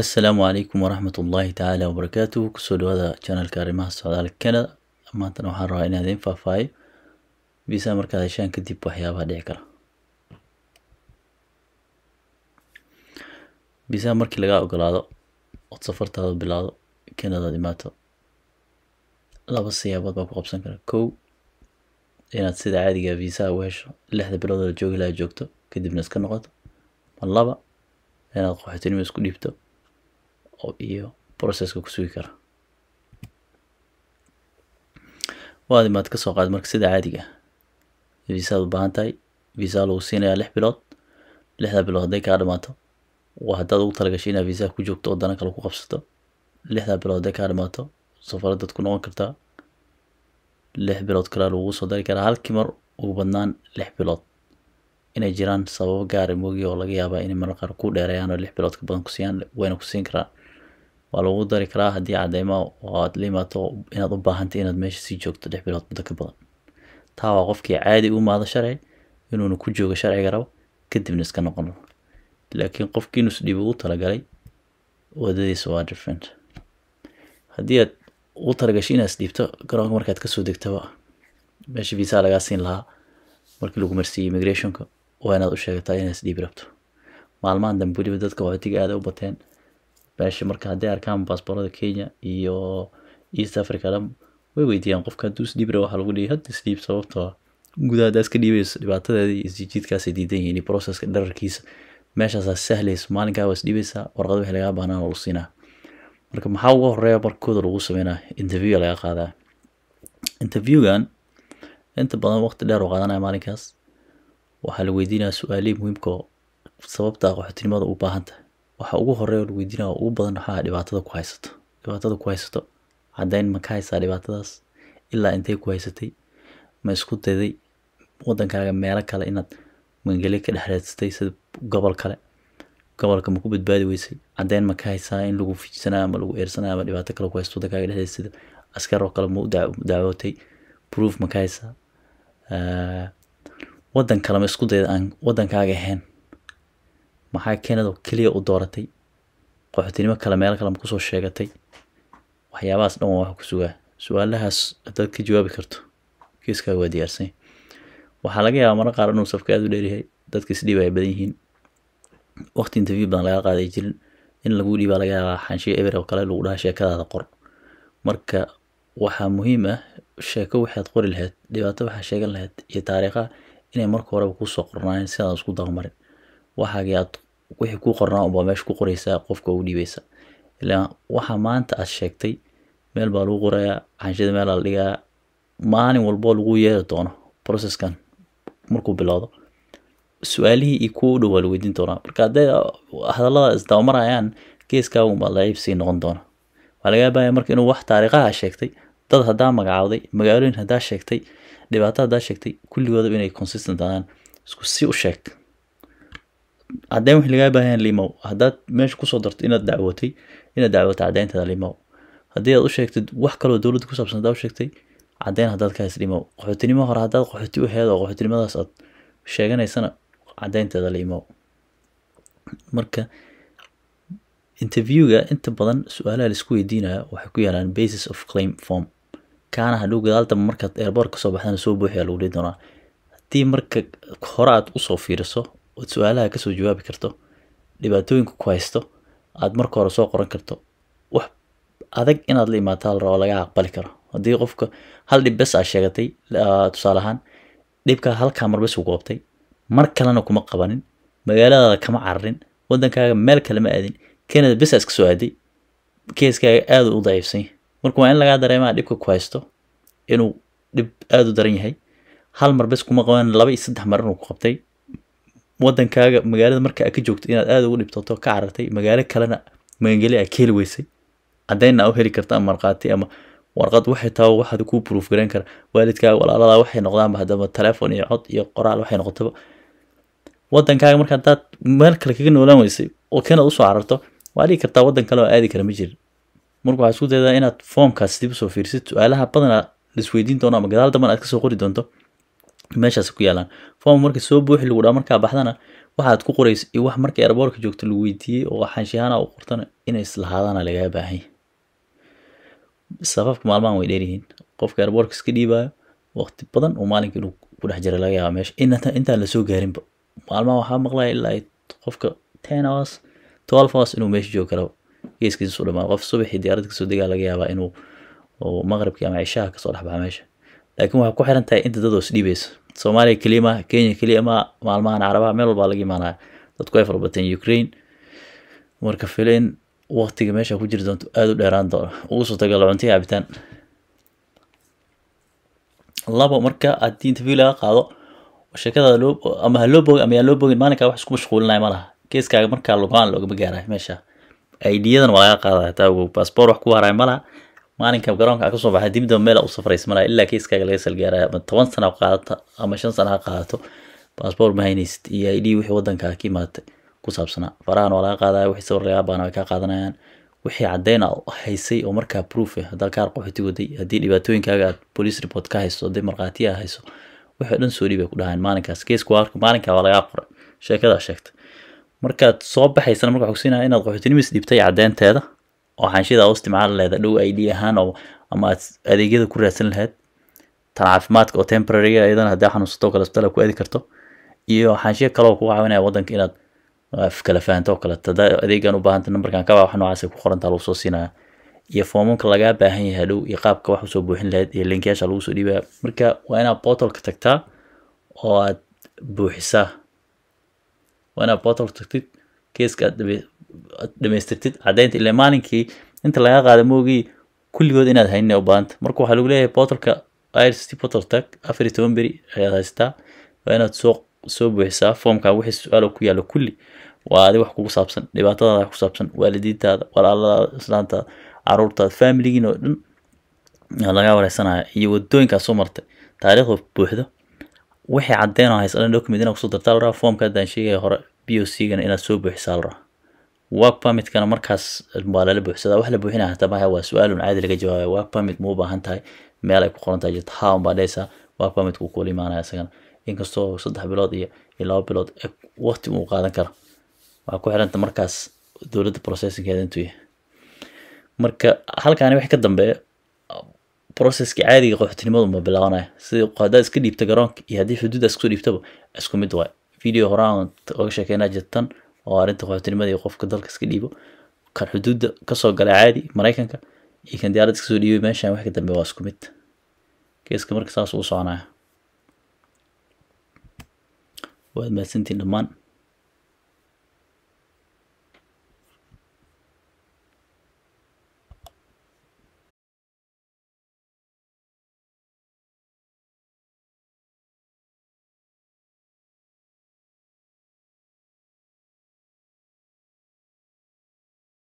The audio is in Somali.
asalaamu calaykum waraxmatullaahi tacaala wabarakaatuhu kusoo dhawaada janalka arrimaha socdaalka canada maantana waxaan rabaa inaan in faahfaahiyo biisaa markaad heshaan kadib waxyaabaha dhici kara biisaa markii lagaa ogolaado ood safartaada bilaado canadaad imaato laba siyaabood baa ku qabsan kara kow inaad sida caadiga ah viisaha u hesho lixda bilood la joogi laha joogto kadibna iska noqoto ma laba inaad qaxotinimo isku dhiibto oo iyo processka ku sugi kara waad imaad ka qaad marka sida caadiga ah. visaad u baahan tahay visa lagu siinayaa lix bilood lixda bilood hadday kaa dhamaato waa haddaad ugu talagashay inaad visa ku joogto oo dana kale ku qabsato lixda bilood hadday kaa dhamaato safaradaad ku noqon kartaa lix bilood kalea lagugu soo dari karaa halkii mar ugu badnaan lix bilood inay jiraan sababo gaara ah, moogi oo laga yaabaa inay marar qaar ku dheereeyaan oo lix bilood ka badan ku siiyaan wayna ku siin karaan waa lagu dari karaa haddii cadeymaha aad la inaad u baahantay inaad meesha sii joogto lix bilood muddo ka badan taa waa qofkii caadi u maado sharci inuuna ku joogo sharciga rabo kadibna iska noqon laakiin qofkii isdhiib ugu talagalay wadadiisa waa different haddii aad ugu talagashay inaad isdhiibto garoonka markaad kasoo degtaba meesha visa lagaa siin lahaa markii lagu marsiiyey immigrationka waa inaad u sheegataa inaad isdhiib rabto maalmahan dambe dadka qaxootiga aada u bateen beesha marka hadday arkaan baasboorada kenya iyo east africa dhan way weydiiyaan qofka hadduu isdhiib ra ah waxa lagu dhihi hadda isdhiib ah sababtoo ah gudaha haddaa iska dhiibayso dhibaatadeeda isjijiidkaasay diidan yihiin processka dhararkiisa meeshaasaa sahlayso maalinkaa waa isdhiibaysaa warqad wixii lagaa baahnaan lagu siinaa marka maxaa ugu horeeya markooda lagu sameynaa interview laga qaadaa interviewgan inta badan waqti dheer u qaadanaya maalinkaas waxaa la weydiinaya su-aalihii muhiimka oo sababta qaxotinimada u baahanta waxa ugu horeya la weydina ugu badan waxaa dhibaatada ku haysato dhibaatada ku haysato caddayn ma ka haysaa dhibaatadaas ilaa intay ku haysatay ma isku dayday wadankaaga meelo kale inaad magangelyo ka dhex raadsatay sida gobol kale gobolka ma ku badbaadi weysay caddayn ma ka haysaa in lagu fijsanaa ama lagu eersanaa ama dhibaato kale ku haysto wadankaaga dhexdeeda sida askar oo kale ma u dacwootay proof ma ka haysaa wadan kale ma isku dayda aan wadankaaga ahayn maxaa keenadoo keliya u dooratay qoxootinimo kale meel kale ma kusoo sheegatay waxyaabahaas dhan waa wax su-aalahaas haddaad ka jawaabi karto kiiskaa waa diyaarsany waxaa laga yaabaa marna qaar inuu safka aad u dheeryahay dadka isdhiib badan yihiin waqti interview badan laga qaaday jirin in lagu dhiibaa laga yaabaa xanshiya eber oo kale lagu dhaha sheekadaada qor marka waxaa muhiim ah sheeko waxaad qori lahayd dhibaato waxaad sheegan lahayd iyo taariikha inay marka horeba kusoo qornaayen sidaad isku daqmarin waxaagi aad wixii ku qornaa unbaa meesha ku qoraysaa qofka ugu dhiibeysa ilaan waxa maanta aad sheegtay meel baa lagu qorayaa xanshida meelaa la dhigayaa maalin walboo lagu yeeri doono processkan markuu bilowdo su-aalihii iyo kuwa dhow waa la weydiin doonaa marka hadday ah, hadallada isdabamarayaan geeskaagun baa laciib sii noqon doona waxaa lagaa baahaya marka inuu wax taariikhaha sheegtay dad haddaa magacaawday magaalooyin haddaa sheegtay dhibaato haddaa sheegtay kulligooda inay consistent ahaan isku si u sheeg caddeyn wax lagaa baahan limow haddaad meesha kusoo darto inaad dacwatay inaad dacwata caddeyntada limow haddii aad u sheegtid wax kaloo dowladda ku saabsan haddaa u sheegtay caddeyn haddaad ka limow qaxootinimo hore haddaad qaxooti u heed oo qaxootinimadaas aad sheeganaysana caddeynteeda limow marka interviewga inta badan su-aalaha laisku weydiinaya waxay ku yaalaan basis of claim form kaana hadhow gadaaltaba markaad eerboor kasoo baxdana soo buuxayaa lagu dhihi doonaa haddii marka hore aad usoo fiiriso ood su-aalaha kasoo jawaabi karto dhibaatooyinka ku haysto aad marka hore soo qoran karto wax adag inaad la imaataa larabo laga aqbali karo haddii qofka hal dhib bes aad sheegatay ah, tusaale ahaan dhibkaa halkaa marbes ku goobtay mar kalena kuma qabanin magaaladaada kama cararin wadankaaga meel kale ma aadin kanada bes aa iska soo aaday keeskaaga aad u daciifsanya marka waa in lagaa dareemaa dhibka ku haysto inuu dhib aad u daran yahay hal mar bes kuma qabanin laba iyo saddex mar inuu ku qabtay wadankaaga magaalada marka ka joogto inaad aada ugu dhibtooto ka carartay magaalo kalena magangelyo a ka heli weysay caddaynna u heli karta ama ama warqad waxay waxaad kuu proof gareyn kara waalidkaaga walaalada waxay noqdaanba haddaba telefoon iyo cod iyo qoraal waxay noqotaba wadankaaga marka haddaad meel kale kaga noolaan weysay oo kenaad usoo cararto waa dhihi kartaa wadan kale oo aadi kara ma jirin marka waxaa isku daydaa inaad foomkaas dib usoo fiirsid su-aalaha badanaa laisweydiin doono ama gadaal damban aad kasoo qori doonto meeshaas ku yaalaan form marka soo buuxi lagu dhaa markaa baxdana waxaad ku qoraysa iyo wax markay arboorka joogto lagu weydiiyey oo xanshiyaana u qortana inay islahaadaana lagaga baahan yahay safafka maalmahan way dheeryihiin qofka arboorka iska dhiibaayo waqti badan oo maalinka inuu ku dhex jira laga yaaba meesha intaan lasoo gaarinba maalmaha waxaa maqlaya ilaa qofka ten hours twelve hours inuu meesha joogi karaba geeskiisu dhamaa qof subaxii diyaaradda kasoo degaa laga yaabaa inuu maqribkii ama cishaha kasoo dhexbaxa meesha laakiin waxay ku xiran tahay inta dadoo isdhiibaysa soomaaliya keliya maaha kenya keliya maaha maalmahan carabaha meel walbaa laga imaanaya dadku ay farbateen ukraine marka fileen waktiga meesha ku jiri doonto aada u dheeraan doona ugu soo tagalo cunto cabitaan labo marka haddii interview laga qaado sheekada loo ama ha loo ama yaa loo boogin maalinkaa wax isku mashquulinaya ma laha keeskaaga markaa lugaan loogama gaarayo meesha idiyadan waa laga qaadaya taa passport wax ku harayo malaha maalinka garoonka aad kasoo baxa dibdaba meel u safraysa malaha ilaa keiskaaga laga salgaaraya ama toban sana ha ama shan sana ha qaadato baasboor ma haynaysid iyo idhii wixii wadankaa ka imaatay ku saabsanaa farahan waa laga qaadaya wixii sawir lagaa baana way kaa qaadanayaan wixii caddeyn a ah haysay oo markaa proof ah eh, haddaa kaar qaxoti waday haddii dhibaatooyinkaaga aad police report ka hayso haddii markhaati hayso wixii dhan soo dhiibay ku dhahayn maalinkaas keesku waarka maalinkaa waa lagaa qoray sheekadaa sheegtay markaad soo baxaysana marka xogsiinaya inaad qaxotinimis dhiibtay caddeynteeda oo xanshidaa u isticmaali lahayd adhow i d ahaan oo ama aad adeegyada ku raadsan lahayd tan caafimaadka oo temporary iyadana haddii xanuunsato kale isbitaal ku aadi karto iyo xanshiyo kale kugu caawinaya waddanka inaad kala fahanto oo kale tada adeegan u baahanta nambarkan kabaa wax noocaas ku qorantaa lagu soo siinaya iyo foomamka lagaa baahan yahay hadhow iyo qaabka wax usoo buuxin lahayd iyo linkiyaasha lagu soo dhiibaya marka waa inaad portalka tagtaa oo aad buuxisaa waa inaad portalka tagtid keeska aad dhamaystirtid caddaynta ile maalinkii inta laga qaada moogii kulligood inaad haynin u marka waxaa lagu leeyahay botalka irst botaltag afar iyo toban beri ayaad haystaa waa inaad soo soo buuxisaa foomkaa wixii su-aal ku yaalla kulli waa adi wax kugu saabsan dhibaatadaada ku saabsan waalidiintaada walaaladaada islaantaada caruurtaada familigiin oo dhan lagaa wareysanaya iyo wadooyinkaa soo martay taariikhda buuxdo wixii caddeyn haysadhan document inaad kusoo dartaa la rabaa foomka haddaan sheegaya hore b o c gana inaad soo buuxisaa la rabaa wag permitkana markaas waa lala buuxsadaa wax la buuxina hataa waa su-aalun caadi laga jawaabaya wag permit ma baahan tahay meel ay ku qoran jirta haa unbaa dhehaysaa wag permitku kuula imaanaya isagana inkastoo saddex bilood iyo iyo laba bilood e, waqti uu qaadan kara waxaa ku xiranta markaas dowladda processingkeeda intuu yahay marka halkaani wixii ka dambeeya processkii caadiga qaxootinimadu ma bilaabanaya sida haddaad iska dhiibta garoonka iyo haddii xuduudda iskusoo dhiibtaba isku mid waay video horaan oga sheekeynaa jirtan oo arrinta qaxootinimada iyo qofka dalka iska dhiibo kan xuduudda kasoo gala caadi maraykanka iyo kan diyaarad iskasoo dhiibay meeshan wax ka dambe waa isku mid keeska marka saas uu soconaya waad mahadsantiin dhammaan